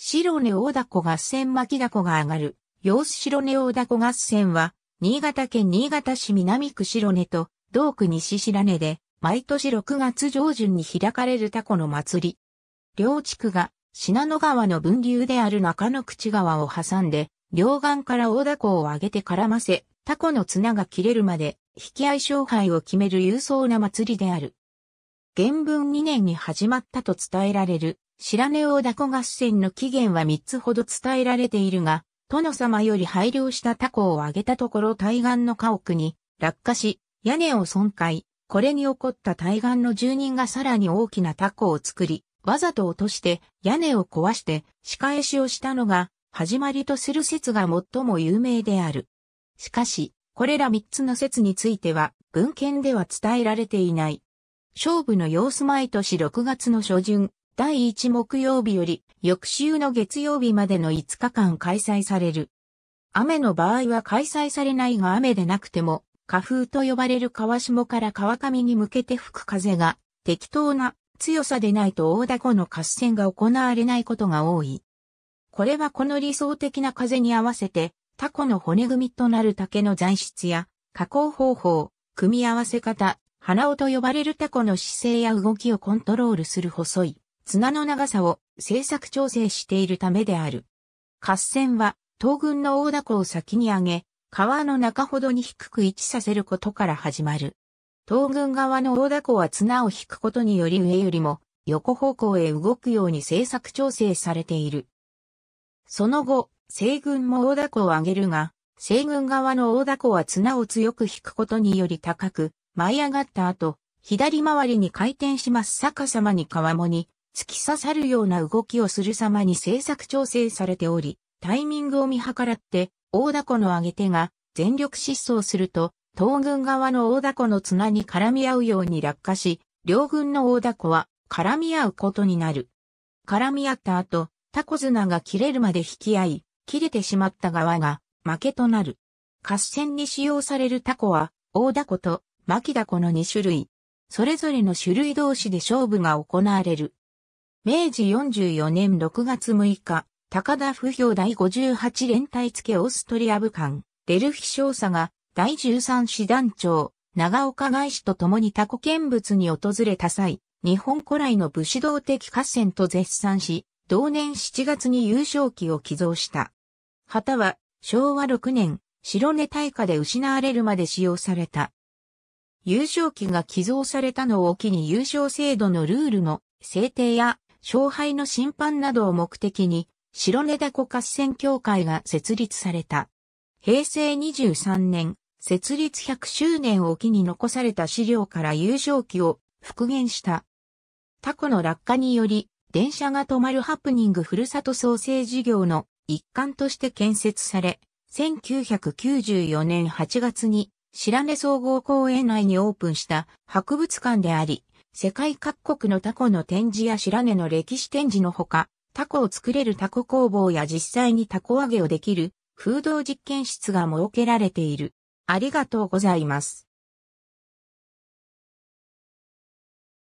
白根大凧合戦巻凧が上がる。様子白根大凧合戦は、新潟県新潟市南区白根と、同区西白根で、毎年6月上旬に開かれるタコの祭り。両地区が、信濃川の分流である中野口川を挟んで、両岸から大凧を上げて絡ませ、タコの綱が切れるまで、引き合い勝敗を決める勇壮な祭りである。原文2年に始まったと伝えられる、白根大凧合戦の起源は3つほど伝えられているが、殿様より配慮した凧をあげたところ対岸の家屋に落下し、屋根を損壊。これに起こった対岸の住人がさらに大きな凧を作り、わざと落として屋根を壊して仕返しをしたのが始まりとする説が最も有名である。しかし、これら3つの説については文献では伝えられていない。勝負の様子毎年6月の初旬、第1木曜日より翌週の月曜日までの5日間開催される。雨の場合は開催されないが雨でなくても、花風と呼ばれる川下から川上に向けて吹く風が適当な強さでないと大凧の合戦が行われないことが多い。これはこの理想的な風に合わせて、タコの骨組みとなる竹の材質や加工方法、組み合わせ方、花尾と呼ばれるタコの姿勢や動きをコントロールする細い綱の長さを制作調整しているためである。合戦は東軍の大凧を先に上げ、川の中ほどに低く位置させることから始まる。東軍側の大凧は綱を引くことにより上よりも横方向へ動くように制作調整されている。その後、西軍も大凧を上げるが、西軍側の大凧は綱を強く引くことにより高く、舞い上がった後、左回りに回転します逆さまに川面に突き刺さるような動きをする様に制作調整されており、タイミングを見計らって、大凧の上げ手が全力疾走すると、東軍側の大凧の綱に絡み合うように落下し、両軍の大凧は絡み合うことになる。絡み合った後、タコ綱が切れるまで引き合い、切れてしまった側が負けとなる。合戦に使用されるタコは、大凧と巻凧の2種類。それぞれの種類同士で勝負が行われる。明治44年6月6日、高田不評第58連隊付オーストリア部官、デルフィ少佐が第13師団長、長岡外氏と共に他古見物に訪れた際、日本古来の武士道的合戦と絶賛し、同年7月に優勝旗を寄贈した。旗は昭和6年、白根大火で失われるまで使用された。優勝旗が寄贈されたのを機に優勝制度のルールの制定や勝敗の審判などを目的に、白根田湖合戦協会が設立された。平成23年、設立100周年を機に残された資料から優勝期を復元した。タコの落下により、電車が止まるハプニングふるさと創生事業の一環として建設され、1994年8月に白根総合公園内にオープンした博物館であり、世界各国のタコの展示や白根の歴史展示のほか、タコを作れるタコ工房や実際にタコ揚げをできる、風洞実験室が設けられている。ありがとうございます。